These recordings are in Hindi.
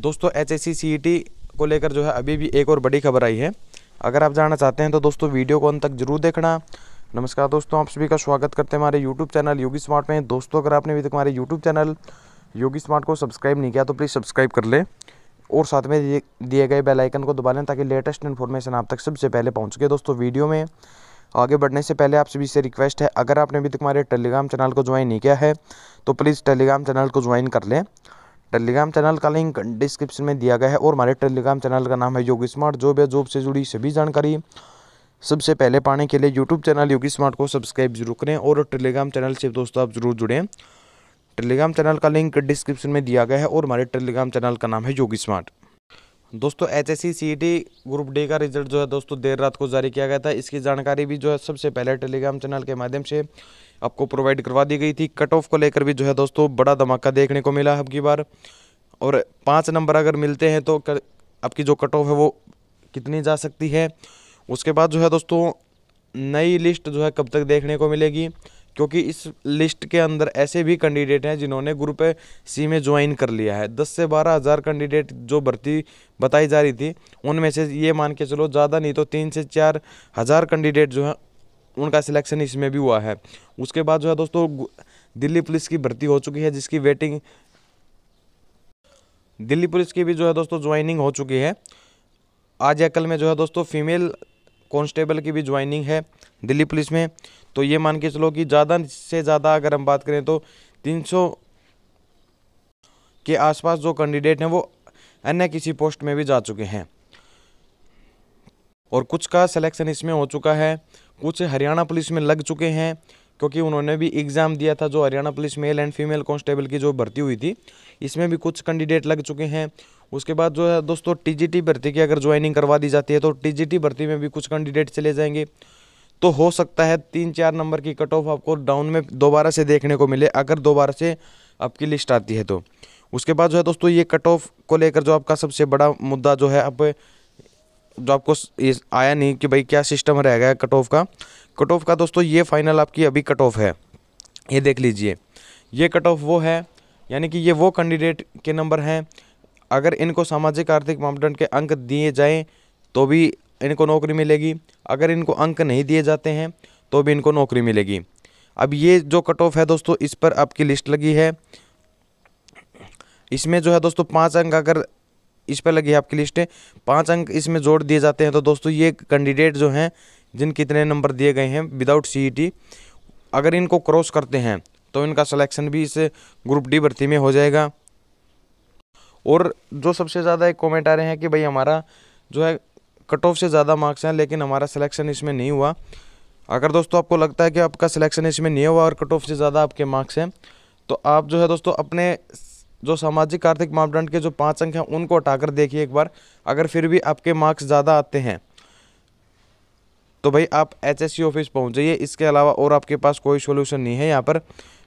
दोस्तों एच एस e को लेकर जो है अभी भी एक और बड़ी खबर आई है अगर आप जानना चाहते हैं तो दोस्तों वीडियो को अंत तक जरूर देखना नमस्कार दोस्तों आप सभी का स्वागत करते हैं हमारे यूट्यूब चैनल योगी स्मार्ट में दोस्तों अगर आपने अभी तक हमारे यूट्यूब चैनल योगी स्मार्ट को सब्सक्राइब नहीं किया तो प्लीज़ सब्सक्राइब कर लें और साथ में दिए गए बेल आइकन को दबा लें ताकि लेटेस्ट इन्फॉर्मेशन आप तक सबसे पहले पहुंच सके दोस्तों वीडियो में आगे बढ़ने से पहले आप सभी से रिक्वेस्ट है अगर आपने अभी तक हमारे टेलीग्राम चैनल को ज्वाइन नहीं किया है तो प्लीज़ टेलीग्राम चैनल को ज्वाइन कर लें टेलीग्राम चैनल का लिंक डिस्क्रिप्शन में दिया गया है और हमारे टेलीग्राम चैनल का नाम है योग स्मार्ट जॉब या जॉब से जुड़ी सभी जानकारी सबसे पहले पाने के लिए यूट्यूब चैनल योगी स्मार्ट को सब्सक्राइब जरूर करें और टेलीग्राम चैनल से दोस्तों आप जरूर जुड़ें टेलीग्राम चैनल का लिंक डिस्क्रिप्शन में दिया गया है और हमारे टेलीग्राम चैनल का नाम है योगी स्मार्ट दोस्तों एच एस ग्रुप डी का रिजल्ट जो है दोस्तों देर रात को जारी किया गया था इसकी जानकारी भी जो है सबसे पहले टेलीग्राम चैनल के माध्यम से आपको प्रोवाइड करवा दी गई थी कट ऑफ को लेकर भी जो है दोस्तों बड़ा धमाका देखने को मिला अब की बार और पाँच नंबर अगर मिलते हैं तो कर, आपकी जो कट ऑफ है वो कितनी जा सकती है उसके बाद जो है दोस्तों नई लिस्ट जो है कब तक देखने को मिलेगी क्योंकि इस लिस्ट के अंदर ऐसे भी कैंडिडेट हैं जिन्होंने ग्रुप सी में ज्वाइन कर लिया है दस से बारह हज़ार कैंडिडेट जो भर्ती बताई जा रही थी उनमें से ये मान के चलो ज़्यादा नहीं तो तीन से चार हज़ार कैंडिडेट जो है उनका सिलेक्शन इसमें भी हुआ है उसके बाद जो है दोस्तों दिल्ली पुलिस की भर्ती हो चुकी है जिसकी वेटिंग दिल्ली पुलिस की भी जो है दोस्तों ज्वाइनिंग हो चुकी है आज या कल में जो है दोस्तों फीमेल कॉन्स्टेबल की भी ज्वाइनिंग है दिल्ली पुलिस में तो ये मान के चलो कि ज़्यादा से ज़्यादा अगर हम बात करें तो 300 के आसपास जो कैंडिडेट हैं वो अन्य किसी पोस्ट में भी जा चुके हैं और कुछ का सिलेक्शन इसमें हो चुका है कुछ हरियाणा पुलिस में लग चुके हैं क्योंकि उन्होंने भी एग्ज़ाम दिया था जो Haryana police male and female constable की जो भर्ती हुई थी इसमें भी कुछ कैंडिडेट लग चुके हैं उसके बाद जो है दोस्तों टीजीटी भर्ती की अगर ज्वाइनिंग करवा दी जाती है तो टीजीटी भर्ती में भी कुछ कैंडिडेट चले जाएंगे तो हो सकता है तीन चार नंबर की कट ऑफ आपको डाउन में दोबारा से देखने को मिले अगर दोबारा से आपकी लिस्ट आती है तो उसके बाद जो है दोस्तों ये कट ऑफ को लेकर जो आपका सबसे बड़ा मुद्दा जो है आप जो आपको आया नहीं कि भाई क्या सिस्टम रहेगा कट ऑफ का कट ऑफ का दोस्तों ये फाइनल आपकी अभी कट ऑफ है ये देख लीजिए ये कट ऑफ वो है यानी कि ये वो कैंडिडेट के नंबर हैं अगर इनको सामाजिक आर्थिक मापदंड के अंक दिए जाएँ तो भी इनको नौकरी मिलेगी अगर इनको अंक नहीं दिए जाते हैं तो भी इनको नौकरी मिलेगी अब ये जो कट ऑफ है दोस्तों इस पर आपकी लिस्ट लगी है इसमें जो है दोस्तों पाँच अंक अगर इस पर लगी है आपकी लिस्ट पाँच अंक इसमें जोड़ दिए जाते हैं तो दोस्तों ये कैंडिडेट जो हैं जिन कितने नंबर दिए गए हैं विदाउट सी अगर इनको क्रॉस करते हैं तो इनका सलेक्शन भी इस ग्रुप डी भर्ती में हो जाएगा और जो सबसे ज़्यादा एक कॉमेंट आ रहे हैं कि भाई हमारा जो है कट ऑफ से ज़्यादा मार्क्स हैं लेकिन हमारा सिलेक्शन इसमें नहीं हुआ अगर दोस्तों आपको लगता है कि आपका सिलेक्शन इसमें नहीं हुआ और कट ऑफ से ज़्यादा आपके मार्क्स हैं तो आप जो है दोस्तों अपने जो सामाजिक आर्थिक मापदंड के जो पाँच अंक हैं उनको हटाकर देखिए एक बार अगर फिर भी आपके मार्क्स ज़्यादा आते हैं तो भाई आप एचएससी ऑफिस पहुँच जाइए इसके अलावा और आपके पास कोई सोल्यूशन नहीं है यहाँ पर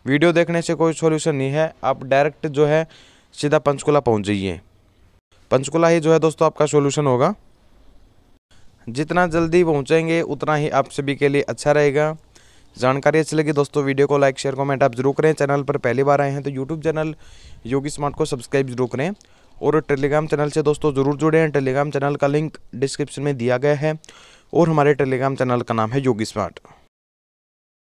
वीडियो देखने से कोई सोल्यूशन नहीं है आप डायरेक्ट जो है सीधा पंचकुला पहुंच जाइए पंचकुला ही जो है दोस्तों आपका सॉल्यूशन होगा जितना जल्दी पहुंचेंगे उतना ही आप सभी के लिए अच्छा रहेगा जानकारी अच्छी लगी दोस्तों वीडियो को लाइक शेयर कमेंट आप जरूर करें चैनल पर पहली बार आए हैं तो यूट्यूब चैनल योगी स्मार्ट को सब्सक्राइब जरूर करें और टेलीग्राम चैनल से दोस्तों ज़रूर जुड़े हैं टेलीग्राम चैनल का लिंक डिस्क्रिप्शन में दिया गया है और हमारे टेलीग्राम चैनल का नाम है योगी स्मार्ट